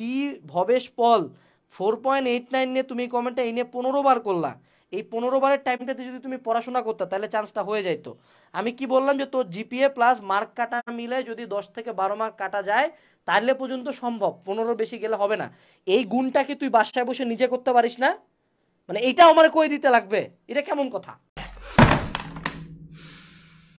দি Bhabesh Paul four point eight nine নিয়ে তুমি কমেন্টটা এনে পনেরো বার করলা এই পনেরো বারের টাইমটাতে যদি তুমি পড়াশোনা করতে তাহলে চান্সটা হয়ে যাইতো আমি কি বললাম যে তোর জিপিএ প্লাস মার্ক কাটা মিলে যদি দশ থেকে বারো মার্ক কাটা যায় তাহলে পর্যন্ত সম্ভব পনেরো বেশি গেলে হবে না এই গুণটাকে তুই বাসায় বসে নিজে করতে পারিস না মানে এইটা আমার কই দিতে লাগবে এটা কেমন কথা